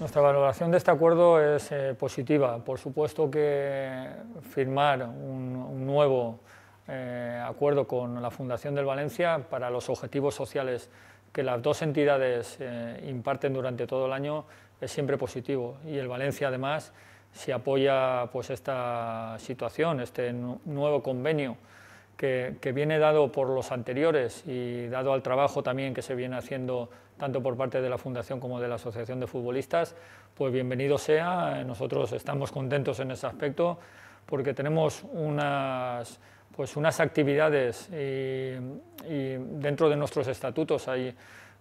Nuestra valoración de este acuerdo es eh, positiva. Por supuesto que firmar un, nuevo eh, acuerdo con la Fundación del Valencia para los objetivos sociales que las dos entidades eh, imparten durante todo el año es siempre positivo. Y el Valencia, además, si apoya pues, esta situación, este nuevo convenio que, viene dado por los anteriores y dado al trabajo también que se viene haciendo tanto por parte de la Fundación como de la Asociación de Futbolistas, pues bienvenido sea. Nosotros estamos contentos en ese aspecto porque tenemos unas, pues unas actividades y, dentro de nuestros estatutos hay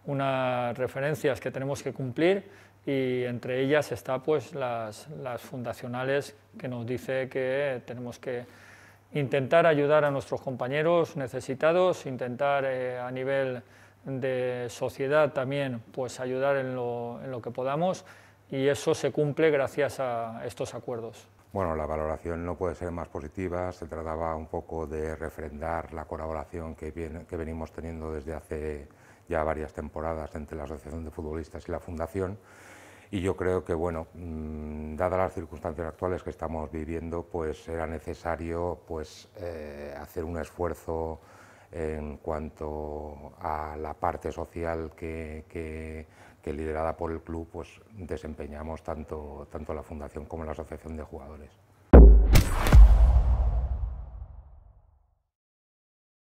unas referencias que tenemos que cumplir y entre ellas está pues las, las fundacionales que nos dice que tenemos que intentar ayudar a nuestros compañeros necesitados, intentar eh, a nivel de sociedad también pues ayudar en lo, en lo que podamos y eso se cumple gracias a estos acuerdos. Bueno, la valoración no puede ser más positiva. Se trataba un poco de refrendar la colaboración que, viene, que, venimos teniendo desde hace ya varias temporadas entre la Asociación de Futbolistas y la Fundación. Y yo creo que, bueno, mm, dadas las circunstancias actuales que estamos viviendo, pues era necesario pues, eh, hacer un esfuerzo en cuanto a la parte social que, liderada por el club pues, desempeñamos tanto, tanto la Fundación como la Asociación de Jugadores.